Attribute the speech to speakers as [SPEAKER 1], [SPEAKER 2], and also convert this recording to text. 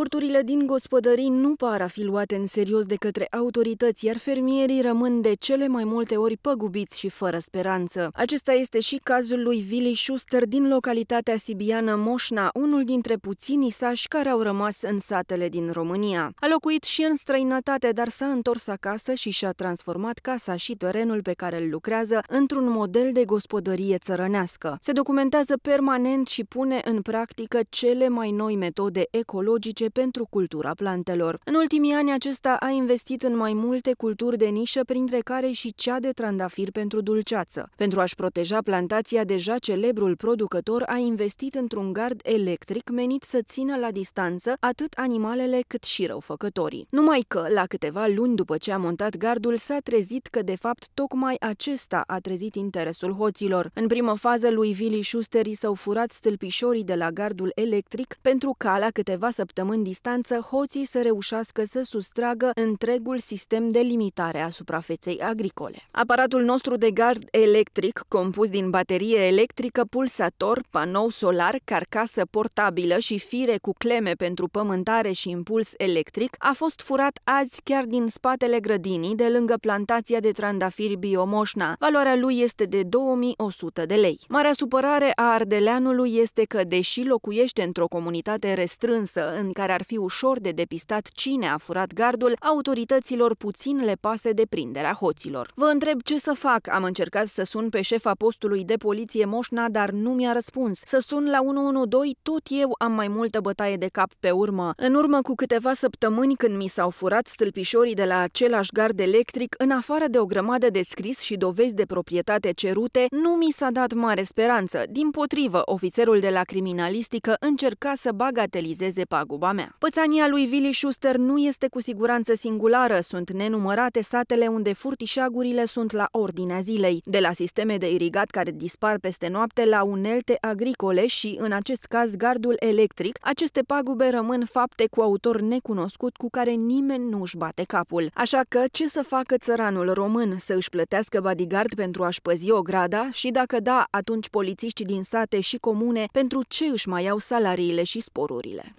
[SPEAKER 1] Eforturile din gospodării nu par a fi luate în serios de către autorități, iar fermierii rămân de cele mai multe ori păgubiți și fără speranță. Acesta este și cazul lui Vili Schuster din localitatea sibiană Moșna, unul dintre puținii sași care au rămas în satele din România. A locuit și în străinătate, dar s-a întors acasă și și-a transformat casa și terenul pe care îl lucrează într-un model de gospodărie țărănească. Se documentează permanent și pune în practică cele mai noi metode ecologice pentru cultura plantelor. În ultimii ani, acesta a investit în mai multe culturi de nișă, printre care și cea de trandafir pentru dulceață. Pentru a-și proteja plantația, deja celebrul producător a investit într-un gard electric menit să țină la distanță atât animalele cât și răufăcătorii. Numai că, la câteva luni după ce a montat gardul, s-a trezit că, de fapt, tocmai acesta a trezit interesul hoților. În primă fază lui Vili Schuster i s-au furat stâlpișorii de la gardul electric pentru ca, la câteva săptămâni, în distanță, hoții să reușească să sustragă întregul sistem de limitare a suprafeței agricole. Aparatul nostru de gard electric, compus din baterie electrică, pulsator, panou solar, carcasă portabilă și fire cu cleme pentru pământare și impuls electric, a fost furat azi chiar din spatele grădinii, de lângă plantația de trandafiri Biomoșna. Valoarea lui este de 2100 de lei. Marea supărare a ardeleanului este că, deși locuiește într-o comunitate restrânsă în care ar fi ușor de depistat cine a furat gardul, autorităților puțin le pasă de prinderea hoților. Vă întreb ce să fac. Am încercat să sun pe șefa postului de poliție Moșna, dar nu mi-a răspuns. Să sun la 112, tot eu am mai multă bătaie de cap pe urmă. În urmă cu câteva săptămâni când mi s-au furat stâlpișorii de la același gard electric, în afară de o grămadă de scris și dovezi de proprietate cerute, nu mi s-a dat mare speranță. Din potrivă, ofițerul de la criminalistică încerca să bagatelizeze paguba ziua mea. Pățania lui Vili Schuster nu este cu siguranță singulară, sunt nenumărate satele unde furtișagurile sunt la ordinea zilei, de la sisteme de irigat care dispar peste noapte la unelte agricole și, în acest caz, gardul electric, aceste pagube rămân fapte cu autor necunoscut cu care nimeni nu își bate capul. Așa că ce să facă țăranul român? Să își plătească bodyguard pentru a-și păzi ograda? Și dacă da, atunci polițiștii din sate și comune pentru ce își mai iau salariile și sporurile?